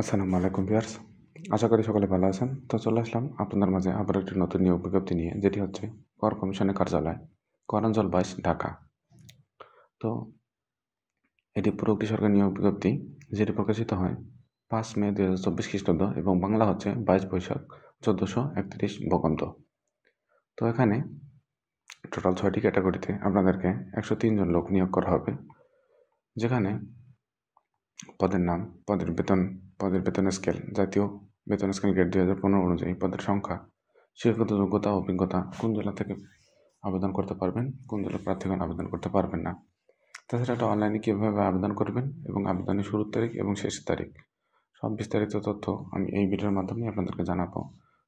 আসসালামু আলাইকুম ভিউয়ার্স আশা করি সকলে ভালো আছেন তো চলে আসলাম আপনাদের মাঝে আবার একটি নতুন নিয়োগ বিজ্ঞপ্তি নিয়ে যেটি হচ্ছে কর কমিশনের কার্যালয় করাঞ্চল বাইশ ঢাকা তো এটি প্রকৃতি সরকার নিয়োগ বিজ্ঞপ্তি যেটি প্রকাশিত হয় পাঁচ মে দু হাজার চব্বিশ খ্রিস্টাব্দ এবং বাংলা হচ্ছে বাইশ বৈশাখ চোদ্দোশো একত্রিশ বকন্ত তো এখানে টোটাল ছয়টি ক্যাটাগরিতে আপনাদেরকে একশো তিনজন লোক নিয়োগ করা হবে যেখানে পদের নাম পদের বেতন পদের বেতন স্কেল জাতীয় বেতন স্কেল গ্রেড দুই হাজার পনেরো অনুযায়ী পদের সংখ্যা শিক্ষাগত যোগ্যতা অভিজ্ঞতা কোন জেলা থেকে আবেদন করতে পারবেন কোন জেলা প্রার্থীগণ আবেদন করতে পারবেন না তাছাড়া এটা অনলাইনে কীভাবে আবেদন করবেন এবং আবেদনের শুরুর তারিখ এবং শেষ তারিখ সব বিস্তারিত তথ্য আমি এই ভিডিওর মাধ্যমে আপনাদেরকে জানাবো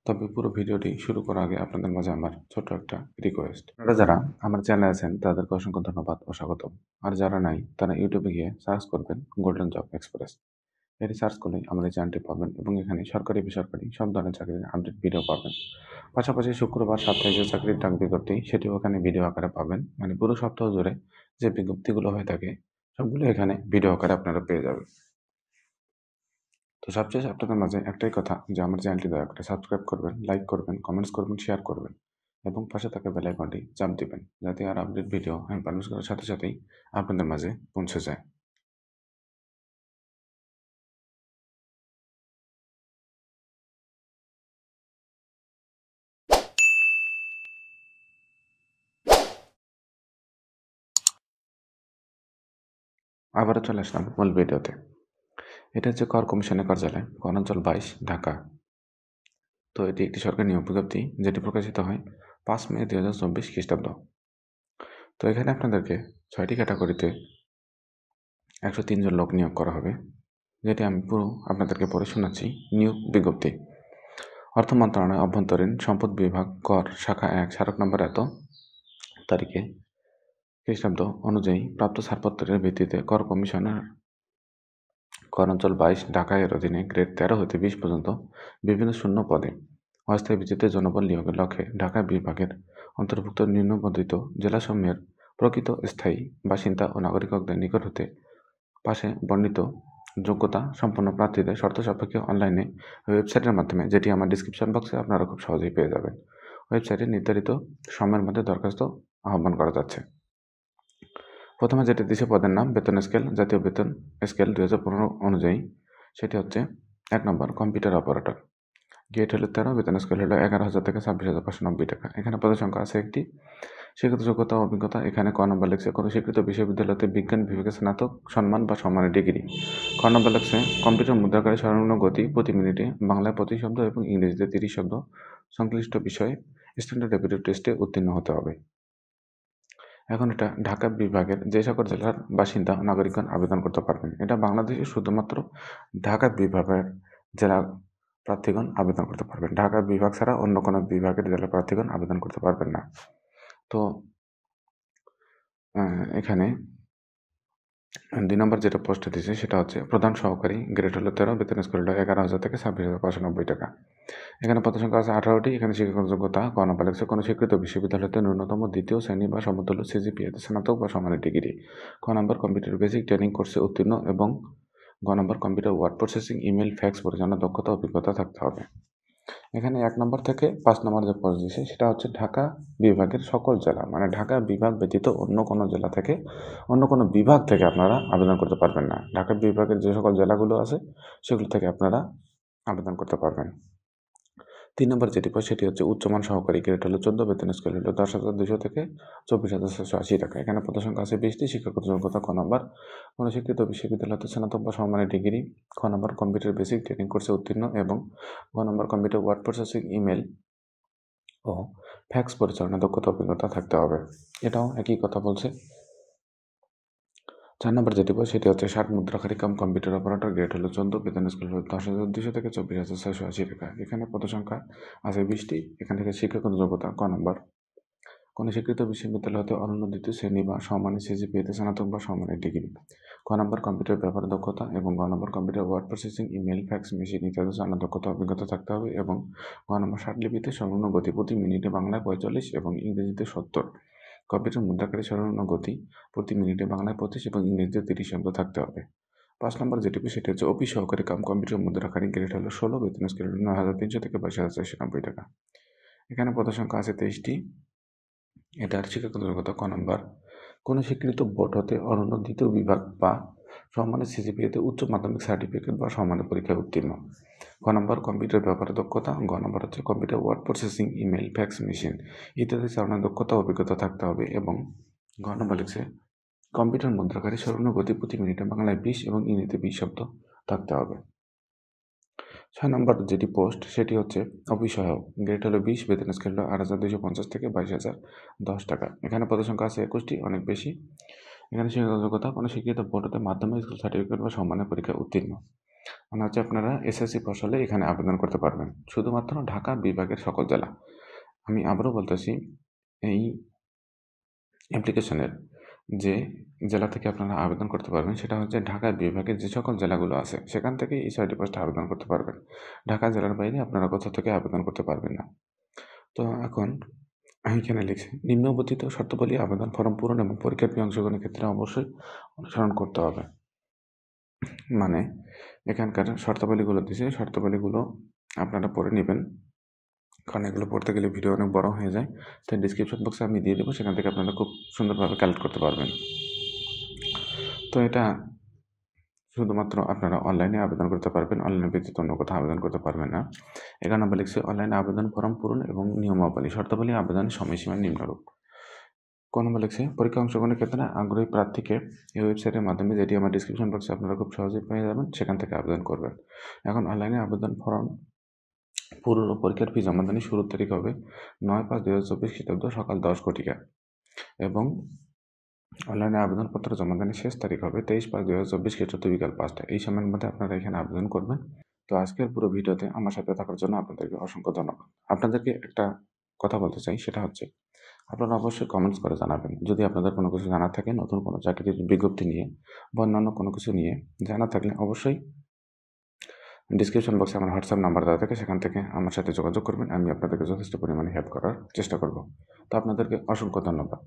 তবে পুরো ভিডিওটি শুরু করার আগে আপনাদের মাঝে আমার ছোট একটা রিকোয়েস্ট আপনারা যারা আমার চ্যানেলে আছেন তাদেরকে অসংখ্য ধন্যবাদ ও স্বাগতম আর যারা নাই তারা ইউটিউবে গিয়ে সার্চ করবেন গোল্ডেন জব এক্সপ্রেস এটি সার্চ করলে আমাদের চ্যানেলটি পাবেন এবং এখানে সরকারি বেসরকারি সব ধরনের চাকরির আপডেট ভিডিও পাবেন পাশাপাশি শুক্রবার সপ্তাহে যে চাকরির ডাক বিজ্ঞপ্তি সেটিও এখানে ভিডিও আকারে পাবেন মানে পুরো সপ্তাহ জুড়ে যে বিজ্ঞপ্তিগুলো হয়ে থাকে সবগুলো এখানে ভিডিও আকারে আপনারা পেয়ে যাবেন তো সবচেয়ে আপনাদের মাঝে একটাই কথা যে আমার চ্যানেলটি দয়া করে সাবস্ক্রাইব করবেন লাইক করবেন কমেন্টস করবেন শেয়ার করবেন এবং পাশে থাকা বেল আইকনটি চাপ দিবেন যাতে আর আপডেট ভিডিও আমি পাবলিশ করার সাথে সাথেই আপনাদের মাঝে পৌঁছে যায় আবারও চলে আসলাম মূল ভিডিওতে এটা হচ্ছে কর কমিশনের কার্যালয় করাঞ্চল বাইশ ঢাকা তো এটি একটি সরকারি নিয়োগ বিজ্ঞপ্তি যেটি প্রকাশিত হয় পাঁচ মে দু হাজার চব্বিশ খ্রিস্টাব্দ তো এখানে আপনাদেরকে ছয়টি ক্যাটাগরিতে একশো তিনজন লোক নিয়োগ করা হবে যেটি আমি পুরো আপনাদেরকে পড়ে শোনাচ্ছি নিয়োগ বিজ্ঞপ্তি অর্থ মন্ত্রণালয় অভ্যন্তরীণ সম্পদ বিভাগ কর শাখা এক স্মারক নম্বর এত তারিখে খ্রিস্টাব্দ অনুযায়ী প্রাপ্ত ছাড়পত্রের ভিত্তিতে কর কমিশনার করাঞ্চল বাইশ ঢাকা এর অধীনে গ্রেড তেরো হতে বিশ পর্যন্ত বিভিন্ন শূন্য পদে অস্থায়ী ভিত্তিতে জনবল নিয়োগের লক্ষ্যে ঢাকা বিভাগের অন্তর্ভুক্ত নিম্নবন্ধিত জেলাসমূহের প্রকৃত স্থায়ী বাসিন্দা ও নাগরিকদের নিকট হতে পাশে বর্ণিত যোগ্যতা সম্পন্ন প্রার্থীদের শর্ত সাপেক্ষে অনলাইনে ওয়েবসাইটের মাধ্যমে যেটি আমার ডিসক্রিপশন বক্সে আপনারা খুব সহজেই পেয়ে যাবেন ওয়েবসাইটে নির্ধারিত সময়ের মধ্যে দরখাস্ত আহ্বান করা যাচ্ছে প্রথমে যেটি দিয়েছে পদের নাম বেতন স্কেল জাতীয় বেতন স্কেল দু অনুযায়ী সেটি হচ্ছে এক নম্বর কম্পিউটার অপারেটর গেট হলো তেরো বেতন স্কেল হলো এগারো হাজার থেকে ছাব্বিশ হাজার পাঁচশো নব্বই টাকা এখানে পদের সংখ্যা আছে একটি স্বীকৃত যোগ্যতা অভিজ্ঞতা এখানে ক নম্বর লিখছে কোনো স্বীকৃত বিশ্ববিদ্যালয়তে বিজ্ঞান বিভাগে স্নাতক সম্মান বা সম্মানের ডিগ্রি ক নম্বর লিখছে কম্পিউটার মুদ্রাকারী সর্বনিম্ন গতি প্রতি মিনিটে বাংলায় প্রতি শব্দ এবং ইংরেজিতে তিরিশ শব্দ সংশ্লিষ্ট বিষয়ে স্ট্যান্ডার্ড ডেপুটি টেস্টে উত্তীর্ণ হতে হবে এখন এটা ঢাকা বিভাগের যে সকল জেলার বাসিন্দা নাগরিকগণ আবেদন করতে পারবেন এটা বাংলাদেশে শুধুমাত্র ঢাকা বিভাগের জেলা প্রার্থীগণ আবেদন করতে পারবেন ঢাকা বিভাগ ছাড়া অন্য কোনো বিভাগের জেলা প্রার্থীগণ আবেদন করতে পারবেন না তো এখানে দুই নম্বর যেটা পোস্টে দিয়েছে সেটা হচ্ছে প্রধান সহকারী গ্রেড হলো তেরো বেতন স্কুল হলো এগারো হাজার থেকে ছাব্বিশ হাজার পাঁচশো নব্বই টাকা এখানে পদ সংখ্যা আছে আঠারোটি এখানে শিক্ষক যোগ্যতা গণনা কোনো স্বীকৃত বিশ্ববিদ্যালয়তে ন্যূনতম দ্বিতীয় শ্রেণী বা সমতুল্য সিজিপিএতে স্নাতক বা সমানের ডিগ্রি ক নম্বর কম্পিউটার বেসিক ট্রেনিং কোর্সে উত্তীর্ণ এবং গ নম্বর computer word processing email fax পরিচালনা দক্ষতা অভিজ্ঞতা থাকতে হবে এখানে এক নম্বর থেকে পাঁচ নম্বর যে পোস্ট দিয়েছে সেটা হচ্ছে ঢাকা বিভাগের সকল জেলা মানে ঢাকা বিভাগ ব্যতীত অন্য কোনো জেলা থেকে অন্য কোনো বিভাগ থেকে আপনারা আবেদন করতে পারবেন না ঢাকা বিভাগের যে সকল জেলাগুলো আছে সেগুলো থেকে আপনারা আবেদন করতে পারবেন তিন নম্বর যেটি পয় সেটি হচ্ছে উচ্চমান সহকারী গ্রেড হলো চোদ্দ বেতন স্কেল হলো দশ হাজার দুশো থেকে চব্বিশ হাজার ছশো আশি টাকা এখানে সংখ্যা আছে বিশটি শিক্ষাগত যোগ্যতা ক নম্বর কোনো শিক্ষিত বিশ্ববিদ্যালয় হতে স্নাতক বা সম্মানের ডিগ্রি ক নম্বর কম্পিউটার বেসিক ট্রেনিং কোর্সে উত্তীর্ণ এবং ক নম্বর কম্পিউটার ওয়ার্ড প্রসেসিং ইমেল ও ফ্যাক্স পরিচালনা দক্ষতা অভিজ্ঞতা থাকতে হবে এটাও একই কথা বলছে চার নম্বর যেটি পাই সেটি হচ্ছে ষাট মুদ্রাখারি কাম কম্পিউটার অপারেটর গ্রেড হলো চোদ্দ বেতন স্কুল হলো দশ হাজার দুশো থেকে চব্বিশ হাজার ছয়শো আশি টাকা এখানে পদসংখ্যা আছে বিশটি এখান থেকে শিক্ষাগত যোগ্যতা ক নম্বর কোনো স্বীকৃত বিশ্ববিদ্যালয় হতে অনুমোদিত শ্রেণী বা সমানে সিজিপিএতে স্নাতক বা সমানের ডিগ্রি ক নম্বর কম্পিউটার ব্যবহার দক্ষতা এবং গ নম্বর computer word processing email fax machine ইত্যাদি জানা দক্ষতা অভিজ্ঞতা থাকতে হবে এবং গ নম্বর ষাট লিপিতে সম্পূর্ণ গতি প্রতি মিনিটে বাংলায় পঁয়তাল্লিশ এবং ইংরেজিতে সত্তর কম্পিউটার মুদ্রাকারী সরানোর গতি প্রতি মিনিটে বাংলায় পঁচিশ এবং ইংরেজিতে তিরিশ শব্দ থাকতে হবে পাঁচ নম্বর যেটুকু সেটি হচ্ছে অফিস সহকারী কাম কম্পিউটার মুদ্রাকারী গ্রেড হলো ষোলো বেতন স্কেল নয় হাজার তিনশো থেকে বাইশ হাজার চারশো নব্বই টাকা এখানে সংখ্যা আছে তেইশটি এটার শিক্ষাগত ক নম্বর কোনো স্বীকৃত বোর্ড হতে অনন্য দ্বিতীয় বিভাগ বা সম্মানের সিজিপিএতে উচ্চ মাধ্যমিক সার্টিফিকেট বা সম্মানের পরীক্ষায় উত্তীর্ণ ঘ নম্বর কম্পিউটার ব্যাপারে দক্ষতা ঘ নম্বর হচ্ছে computer word processing email fax machine ইত্যাদি চালানোর দক্ষতা অভিজ্ঞতা থাকতে হবে এবং ঘ নম্বর লিখছে কম্পিউটার মুদ্রাকারী গতি প্রতি মিনিটে বাংলায় বিশ এবং ইংরেজিতে বিশ শব্দ থাকতে হবে ছয় নম্বর যেটি পোস্ট সেটি হচ্ছে অভিসহায়ক গ্রেট হলো বিশ বেতন স্কেল হলো আট হাজার দুশো পঞ্চাশ থেকে বাইশ হাজার দশ টাকা এখানে পদসংখ্যা আছে একুশটি অনেক বেশি এখানে শিক্ষাগত যোগ্যতা কোনো শিক্ষিত বোর্ডতে মাধ্যমিক স্কুল সার্টিফিকেট বা সম্মানের পরীক্ষা উত্তীর্ণ মানে হচ্ছে আপনারা এসএসসি ফসলে এখানে আবেদন করতে পারবেন শুধুমাত্র ঢাকা বিভাগের সকল জেলা আমি আবারও বলতেছি এই অ্যাপ্লিকেশনের যে জেলা থেকে আপনারা আবেদন করতে পারবেন সেটা হচ্ছে ঢাকা বিভাগের যে সকল জেলাগুলো আছে সেখান থেকে এই ছয়টি পোস্টে আবেদন করতে পারবেন ঢাকা জেলার বাইরে আপনারা কোথাও থেকে আবেদন করতে পারবেন না তো এখন এখানে লিখছে নিম্নবর্ধিত শর্তবলী আবেদন ফর্ম পূরণ এবং পরীক্ষার্থী অংশগ্রহণের ক্ষেত্রে অবশ্যই অনুসরণ করতে হবে মানে এখানকার শর্তাবলীগুলো দিয়েছে শর্তাবলীগুলো আপনারা পড়ে নেবেন কারণ এগুলো পড়তে গেলে ভিডিও অনেক বড় হয়ে যায় তাই ডিসক্রিপশন বক্সে আমি দিয়ে দেবো সেখান থেকে আপনারা খুব সুন্দরভাবে কালেক্ট করতে পারবেন তো এটা শুধুমাত্র আপনারা অনলাইনে আবেদন করতে পারবেন অনলাইনে ব্যতীত অন্য কোথাও আবেদন করতে পারবেন না এগারো নম্বর লিখছে অনলাইনে আবেদন ফর্ম পূরণ এবং নিয়মাবলী শর্তাবলী আবেদনের সময়সীমা নিম্নরূপ ক নম্বর পরীক্ষা অংশগ্রহণের ক্ষেত্রে আগ্রহী প্রার্থীকে এই ওয়েবসাইটের মাধ্যমে যেটি আমার ডিসক্রিপশন বক্সে আপনারা খুব সহজেই পেয়ে যাবেন সেখান থেকে আবেদন করবেন এখন অনলাইনে আবেদন ফর্ম পুরো পরীক্ষার ফি জমাদানি শুরুর তারিখ হবে নয় পাঁচ দু হাজার চব্বিশ খ্রিস্টাব্দ সকাল দশ কোটিকা এবং অনলাইনে আবেদনপত্র জমাদানের শেষ তারিখ হবে তেইশ পাঁচ দু হাজার চব্বিশ খ্রিস্টাব্দ বিকাল পাঁচটা এই সময়ের মধ্যে আপনারা এখানে আবেদন করবেন তো আজকের পুরো ভিডিওতে আমার সাথে থাকার জন্য আপনাদেরকে অসংখ্য ধন্যবাদ আপনাদেরকে একটা কথা বলতে চাই সেটা হচ্ছে আপনারা অবশ্যই কমেন্টস করে জানাবেন যদি আপনাদের কোনো কিছু জানা থাকে নতুন কোনো চাকরির বিজ্ঞপ্তি নিয়ে বা অন্যান্য কোনো কিছু নিয়ে জানা থাকলে অবশ্যই ডিসক্রিপশন বক্সে আমার হোয়াটসঅ্যাপ নাম্বার দেওয়া থাকে সেখান থেকে আমার সাথে যোগাযোগ করবেন আমি আপনাদেরকে যথেষ্ট পরিমাণে হেল্প করার চেষ্টা করব তো আপনাদেরকে অসংখ্য ধন্যবাদ